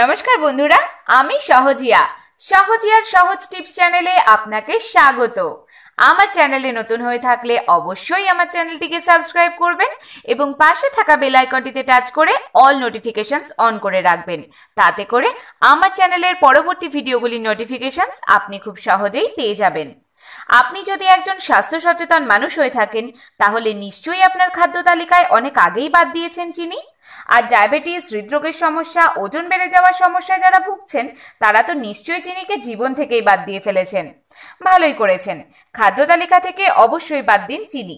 নমস্কার বন্ধুরা আমি সহজিয়া সহজিয়ার সহজ টিপস চ্যানেলে আপনাকে স্বাগত আমার চ্যানেলে নতুন হয়ে থাকলে অবশ্যই আমার চ্যানেলটিকে সাবস্ক্রাইব করবেন এবং পাশে থাকা বেল আইকনটিতে টাচ করে অল নোটিফিকেশনস অন করে রাখবেন তাতে করে আমার চ্যানেলের পরবর্তী ভিডিওগুলির নোটিফিকেশনস আপনি খুব সহজেই পেয়ে যাবেন আপনি যদি একজন স্বাস্থ্য সচেতন মানুষ হয়ে থাকেন তাহলে নিশ্চয়ই আপনার খাদ্য তালিকায় অনেক আগেই বাদ দিয়েছেন চিনি আর ডায়াবেটিস হৃদরোগের সমস্যা ওজন বেড়ে যাওয়ার সমস্যায় যারা ভুগছেন তারা তো নিশ্চয়ই চিনিকে জীবন থেকেই বাদ দিয়ে ফেলেছেন ভালোই করেছেন খাদ্য তালিকা থেকে অবশ্যই বাদ দিন চিনি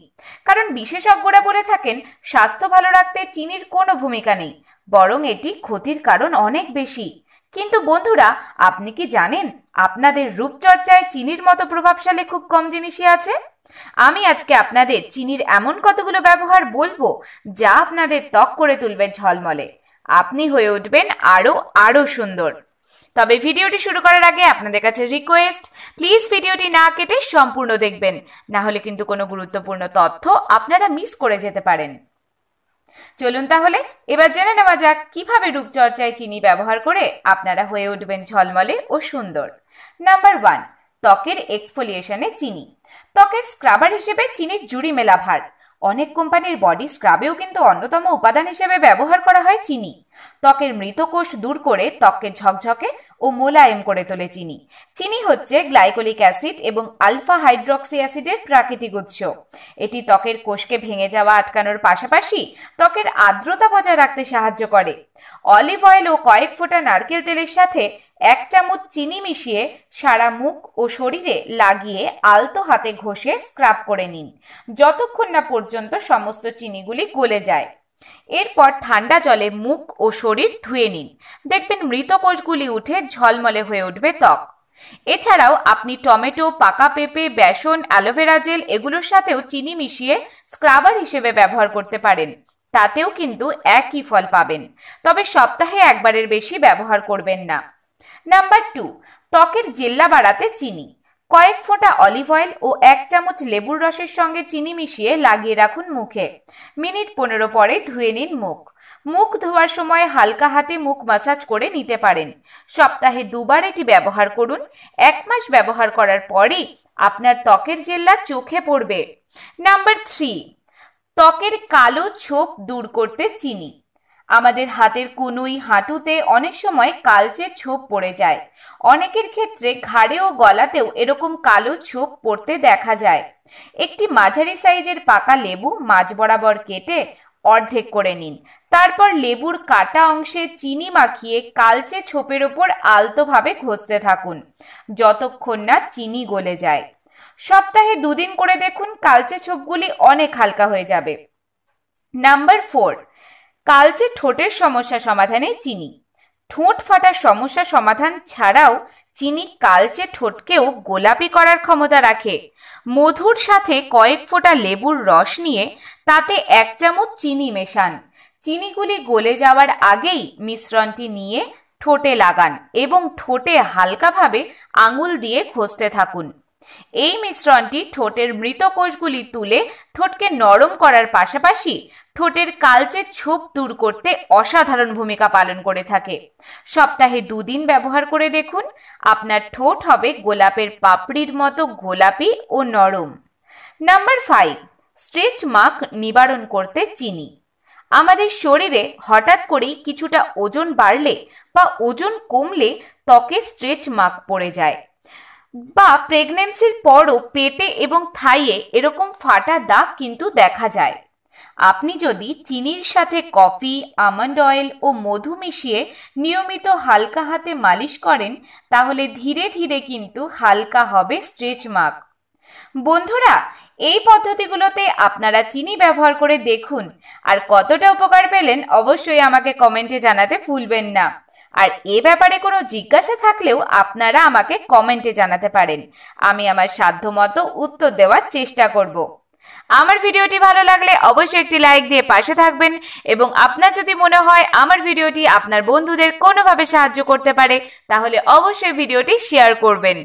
কারণ বিশেষজ্ঞরা বলে থাকেন স্বাস্থ্য ভালো রাখতে চিনির কোনো ভূমিকা নেই বরং এটি ক্ষতির কারণ অনেক বেশি কিন্তু বন্ধুরা আপনি কি জানেন আপনাদের রূপচর্চায় চিনির মতো প্রভাবশালী খুব কম জিনিসই আছে আমি আজকে আপনাদের চিনির এমন কতগুলো ব্যবহার বলবো যা আপনাদের ত্বক করে তুলবে ঝলমলে আপনি হয়ে উঠবেন আরও আরও সুন্দর তবে ভিডিওটি শুরু করার আগে আপনাদের কাছে রিকোয়েস্ট প্লিজ ভিডিওটি না কেটে সম্পূর্ণ দেখবেন না হলে কিন্তু কোনো গুরুত্বপূর্ণ তথ্য আপনারা মিস করে যেতে পারেন চলুন তাহলে এবার জেনে নেওয়া যাক কিভাবে রূপচর্চায় চিনি ব্যবহার করে আপনারা হয়ে উঠবেন ঝলমলে ও সুন্দর নাম্বার ওয়ান ত্বকের এক্সফোলিয়েশনে চিনি ত্বকের স্ক্রাবার হিসেবে চিনির জুড়ি মেলা ভার অনেক কোম্পানির বডি স্ক্রাবেও কিন্তু অন্যতম উপাদান হিসেবে ব্যবহার করা হয় চিনি ত্বকের মৃতকোষ দূর করে ত্বককে ঝকঝকে ও মোলায়েম করে তোলে চিনি চিনি হচ্ছে গ্লাইকোলিক অ্যাসিড এবং আলফা হাইড্রক্সি অ্যাসিডের প্রাকৃতিক উৎস এটি ত্বকের কোষকে ভেঙে যাওয়া আটকানোর পাশাপাশি ত্বকের আর্দ্রতা বজায় রাখতে সাহায্য করে অলিভ অয়েল ও কয়েক ফোঁটা নারকেল তেলের সাথে এক চামচ চিনি মিশিয়ে সারা মুখ ও শরীরে লাগিয়ে আলতো হাতে ঘষে স্ক্রাব করে নিন যতক্ষণ না পর্যন্ত সমস্ত চিনিগুলি গলে যায় এরপর ঠান্ডা জলে মুখ ও শরীর ধুয়ে নিন দেখবেন মৃত কোষগুলি উঠে ঝলমলে হয়ে উঠবে ত্বক এছাড়াও আপনি টমেটো পাকা পেঁপে বেসন অ্যালোভেরা জেল এগুলোর সাথেও চিনি মিশিয়ে স্ক্রাবার হিসেবে ব্যবহার করতে পারেন তাতেও কিন্তু একই ফল পাবেন তবে সপ্তাহে একবারের বেশি ব্যবহার করবেন না নাম্বার টু ত্বকের জেল্লা বাড়াতে চিনি কয়েক ফোঁটা অলিভ অয়েল ও এক চামচ লেবুর রসের সঙ্গে চিনি মিশিয়ে লাগিয়ে রাখুন মুখে মিনিট পনেরো পরে ধুয়ে নিন মুখ মুখ ধোয়ার সময় হালকা হাতে মুখ মাসাজ করে নিতে পারেন সপ্তাহে দুবার এটি ব্যবহার করুন এক মাস ব্যবহার করার পরেই আপনার ত্বকের জেল্লা চোখে পড়বে নাম্বার থ্রি ত্বকের কালো ছোপ দূর করতে চিনি আমাদের হাতের কুনুই হাঁটুতে অনেক সময় কালচে ছোপ পড়ে যায় অনেকের ক্ষেত্রে ঘাড়ে ও গলাতেও এরকম কালো ছোপ পড়তে দেখা যায় একটি মাঝারি সাইজের পাকা লেবু মাঝ বরাবর কেটে অর্ধেক করে নিন তারপর লেবুর কাটা অংশে চিনি মাখিয়ে কালচে ছোপের ওপর আলতোভাবে ঘষতে থাকুন যতক্ষণ না চিনি গলে যায় সপ্তাহে দুদিন করে দেখুন কালচে ছোপগুলি অনেক হালকা হয়ে যাবে নাম্বার ফোর কালচে ঠোঁটের সমস্যা সমাধানে চিনি ঠোঁট ফাটার সমস্যা সমাধান ছাড়াও চিনি কালচে ঠোঁটকেও গোলাপি করার ক্ষমতা রাখে মধুর সাথে কয়েক ফোঁটা লেবুর রস নিয়ে তাতে এক চামচ চিনি মেশান চিনিগুলি গলে যাওয়ার আগেই মিশ্রণটি নিয়ে ঠোঁটে লাগান এবং ঠোঁটে হালকাভাবে আঙুল দিয়ে ঘষতে থাকুন এই মিশ্রণটি ঠোঁটের মৃত কোষগুলি তুলে ঠোঁটকে নরম করার পাশাপাশি ঠোঁটের কালচে ছোপ দূর করতে অসাধারণ ভূমিকা পালন করে থাকে সপ্তাহে দুদিন ব্যবহার করে দেখুন আপনার ঠোঁট হবে গোলাপের পাপড়ির মতো গোলাপি ও নরম নাম্বার ফাইভ স্ট্রেচ মার্ক নিবারণ করতে চিনি আমাদের শরীরে হঠাৎ করেই কিছুটা ওজন বাড়লে বা ওজন কমলে ত্বকে স্ট্রেচ মার্ক পড়ে যায় বা প্রেগনেন্সির পরও পেটে এবং থাইয়ে এরকম ফাটা দাগ কিন্তু দেখা যায় আপনি যদি চিনির সাথে কফি আমন্ড অয়েল ও মধু মিশিয়ে নিয়মিত হালকা হাতে মালিশ করেন তাহলে ধীরে ধীরে কিন্তু হালকা হবে স্ট্রেচ মার্ক বন্ধুরা এই পদ্ধতিগুলোতে আপনারা চিনি ব্যবহার করে দেখুন আর কতটা উপকার পেলেন অবশ্যই আমাকে কমেন্টে জানাতে ভুলবেন না আর এ ব্যাপারে কোনো জিজ্ঞাসা থাকলেও আপনারা আমাকে কমেন্টে জানাতে পারেন আমি আমার সাধ্যমতো উত্তর দেওয়ার চেষ্টা করব আমার ভিডিওটি ভালো লাগলে অবশ্যই একটি লাইক দিয়ে পাশে থাকবেন এবং আপনার যদি মনে হয় আমার ভিডিওটি আপনার বন্ধুদের কোনোভাবে সাহায্য করতে পারে তাহলে অবশ্যই ভিডিওটি শেয়ার করবেন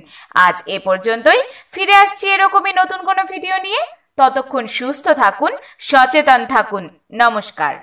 আজ এ পর্যন্তই ফিরে আসছি এরকমই নতুন কোনো ভিডিও নিয়ে ততক্ষণ সুস্থ থাকুন সচেতন থাকুন নমস্কার